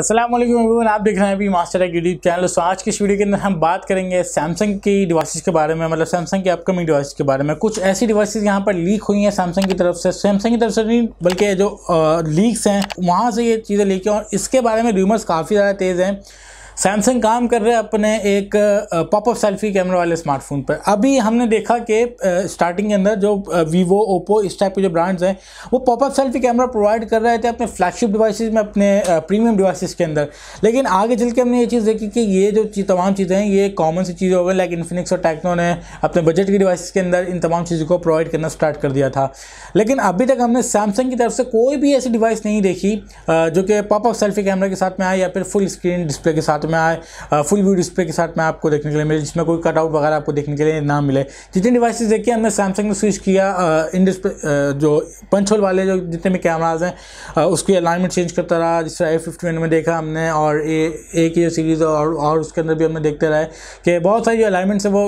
असलम आप देख रहे हैं अभी मास्टर एक यूट्यूब चैनल सो आज की इस वीडियो के अंदर हम बात करेंगे सैमसंग की डिवाइसेस के बारे में मतलब सैमसंग की अपकमिंग डिवाइस के बारे में कुछ ऐसी डिवाइसेस यहाँ पर लीक हुई हैं सैमसंग की तरफ से सैमसंग की तरफ से नहीं बल्कि जो लीक्स हैं वहाँ से ये चीज़ें लीक हैं और इसके बारे में र्यूमर्स काफ़ी ज़्यादा तेज़ हैं सैमसंग काम कर रहे हैं अपने एक पॉपअप सेल्फी कैमरा वाले स्मार्टफोन पर अभी हमने देखा कि स्टार्टिंग के अंदर जो वीवो ओप्पो इस टाइप के जो ब्रांड्स हैं वो पॉपअप सेल्फी कैमरा प्रोवाइड कर रहे थे अपने फ्लैगशिप डिवाइसेस में अपने प्रीमियम डिवाइसेस के अंदर लेकिन आगे चल के हमने ये चीज़ देखी कि ये जो चीज़ तमाम चीज़ें हैं ये कॉमन सी चीज़ें हो गई लाइक इन्फिनिक्स और टेक्नो ने अपने बजट की डिवाइसेस के अंदर इन तमाम चीज़ों को प्रोवाइड करना स्टार्ट कर दिया था लेकिन अभी तक हमने सैमसंग की तरफ से कोई भी ऐसी डिवाइस नहीं देखी जो कि पॉपअप सेल्फी कैमरा के साथ में आए या फिर फुल स्क्रीन डिस्प्ले के साथ मैं फुल वीडियो डिस्प्ले के साथ मैं आपको देखने के लिए मिले जिसमें कोई कटआउट वगैरह आपको देखने के लिए ना मिले जितने डिवाइसेस देखिए हमने सैमसंग ने स्विच किया इन डिस्प्ले जो पंचोल वाले जो जितने भी कैमराज हैं उसकी अलाइनमेंट चेंज करता रहा जिस तरह ए में देखा हमने और ए ए की जो सीरीज़ और और उसके अंदर भी हमने देखते रहे कि बहुत सारी जो अलाइनमेंट्स हैं वो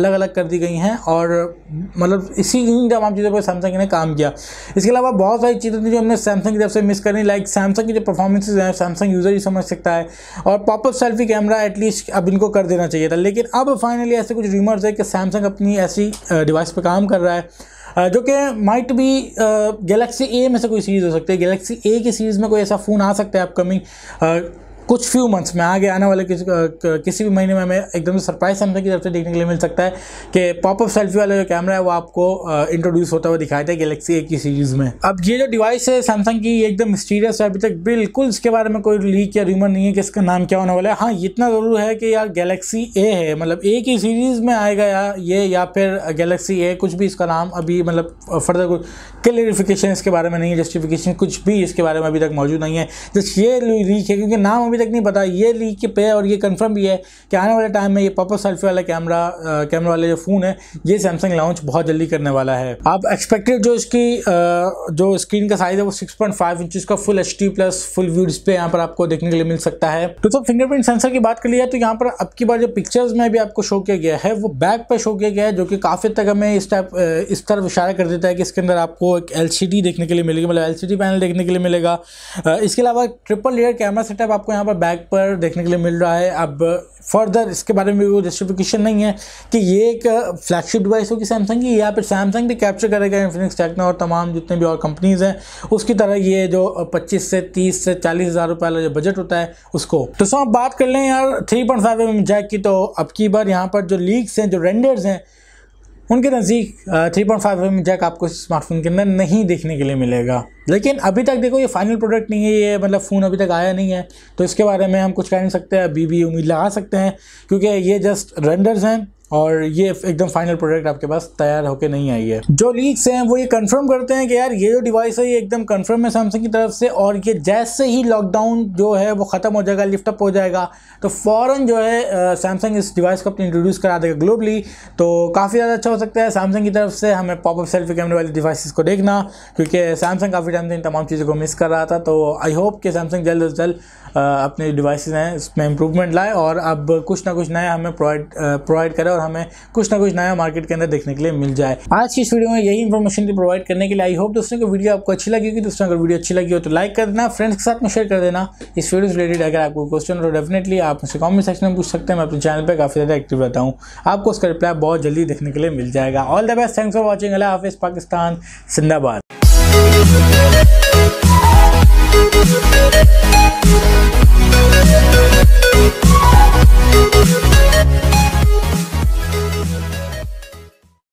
अलग अलग कर दी गई हैं और मतलब इसी इन तमाम चीज़ों पर सैमसंग ने काम किया इसके अलावा बहुत सारी चीज़ें थी जो हमने सैमसंग की तरफ से मिस करी लाइक सैमसंग की जो परफॉर्मेंसेज हैं सैमसंग यूज़र ही समझ सकता है और पॉपअप सेल्फी कैमरा एटलीस्ट अब इनको कर देना चाहिए था लेकिन अब फाइनली ऐसे कुछ रीमर्स है कि सैमसंग अपनी ऐसी डिवाइस पर काम कर रहा है जो कि माइट भी गैलेक्सी ए में से कोई सीरीज़ हो सकती है गैलेक्सी ए की सीरीज़ में कोई ऐसा फ़ोन आ सकता है अपकमिंग कुछ फ्यू मंथ्स में आगे आने वाले किस, किसी भी महीने में हमें एकदम से सरप्राइज सैमसंग की तरफ से देखने के लिए मिल सकता है कि पॉपअप सेल्फी वाला जो कैमरा है वो आपको इंट्रोड्यूस होता हुआ दिखाया था गैलेक्सी ए की सीरीज़ में अब ये जो डिवाइस है सैमसंग की एकदम मिस्टीरियस है अभी तक बिल्कुल इसके बारे में कोई लीक या र्यूमर नहीं है कि इसका नाम क्या होने वाला है हाँ इतना ज़रूर है कि यार गैलेक्सी ए है मतलब ए की सीरीज़ में आएगा या ये या फिर गैलेक्सी ए कुछ भी इसका नाम अभी मतलब फर्दर कुछ क्लियरिफिकेशन इसके बारे में नहीं है जस्टिफिकेशन कुछ भी इसके बारे में अभी तक मौजूद नहीं है जस्ट ये लीक है क्योंकि नाम अभी अभी तक नहीं पता ये लीक के पे और ये कंफर्म भी है कि आने वाले टाइम में ये पॉपअप सेल्फी वाला कैमरा कैमरा वाले जो फ़ोन है ये सैमसंग लॉन्च बहुत जल्दी करने वाला है आप एक्सपेक्टेड जो इसकी जो स्क्रीन का साइज़ है वो सिक्स पॉइंट फाइव का full H plus full view display यहाँ पर आपको देखने के लिए मिल सकता है तो सब फिंगरप्रिंट सेंसर की बात कर लिया तो यहाँ पर अब की बार जो पिक्चर्स में भी आपको शो किया गया है वो बैक पर शो किया गया है जो कि काफ़ी तक हमें इस टाइप इस तरफ इशारा कर देता है कि इसके अंदर आपको एक एल देखने के लिए मिलेगी मतलब एल पैनल देखने के लिए मिलेगा इसके अलावा ट्रिपल लेयर कैमरा सेटअप आपको यहाँ पर बैक पर देखने के लिए मिल रहा है अब फर्दर इसके बारे में वो जस्टिफिकेशन नहीं है कि ये एक फ्लैगशिप डिवाइस होगी सैमसंग की या फिर सैमसंग भी कैप्चर करेगा इन्फिनिक्स टेक्नो और तमाम जितने भी और कंपनीज़ हैं उसकी तरह ये जो 25 से 30 से चालीस हज़ार रुपये वाला जो बजट होता है उसको तो सो आप बात कर लें यार three point five M jack की तो अब की बार यहाँ पर जो लीक्स हैं जो रेंडर्स हैं उनके नज़दीक three point five M jack आपको स्मार्टफोन के अंदर नहीं देखने के लिए मिलेगा लेकिन अभी तक देखो ये फाइनल प्रोडक्ट नहीं है ये मतलब फ़ोन अभी तक आया नहीं है तो इसके बारे में हम कुछ कह नहीं सकते अभी भी उम्मीद लगा सकते हैं क्योंकि ये जस्ट रेंडर्स हैं और ये एकदम फाइनल प्रोडक्ट आपके पास तैयार होकर नहीं आई है जो लीक्स हैं वो ये कंफर्म करते हैं कि यार ये जो डिवाइस है ये एकदम कंफर्म है सैमसंग की तरफ से और ये जैसे ही लॉकडाउन जो है वो ख़त्म हो जाएगा लिफ्टअप हो जाएगा तो फ़ौरन जो है सैमसंग इस डिवाइस को अपने इंट्रोड्यूस करा देगा ग्लोबली तो काफ़ी ज़्यादा अच्छा हो सकता है सैमसंग की तरफ से हमें पॉपअप सेल्फी कैमरे वाली डिवाइसिस को देखना क्योंकि सैमसंग काफ़ी टाइम से इन तमाम चीज़ों को मिस कर रहा था तो आई होप कि सैमसंग जल्द अज जल्द अपने डिवाइस हैं इसमें इम्प्रूवमेंट लाए और अब कुछ ना कुछ नया हमें प्रोवाइड प्रोवाइड करें और हमें कुछ ना कुछ नया मार्केट के अंदर देखने के लिए मिल जाए आज की इस वीडियो में यही इन्फॉर्मेशन थी प्रोवाइड करने के लिए आई होप दोस्तों को वीडियो आपको अच्छी लगी होगी दोस्तों अगर वीडियो अच्छी लगी हो तो लाइक कर देना फ्रेंड्स के साथ में शेयर कर देना इस वीडियो से रिलेटेड अगर आपको क्वेश्चन हो डेफिनेटली तो आप मुझसे कॉमेंट सेक्शन में पूछ सकते हैं मैं अपने चैनल पर काफ़ी ज़्यादा एक्टिव रहता हूँ आपको उसका रिप्लाई बहुत जल्दी देखने के लिए मिल जाएगा all the best thanks for watching अला हाफिज़ पाकिस्तान जिंदाबाद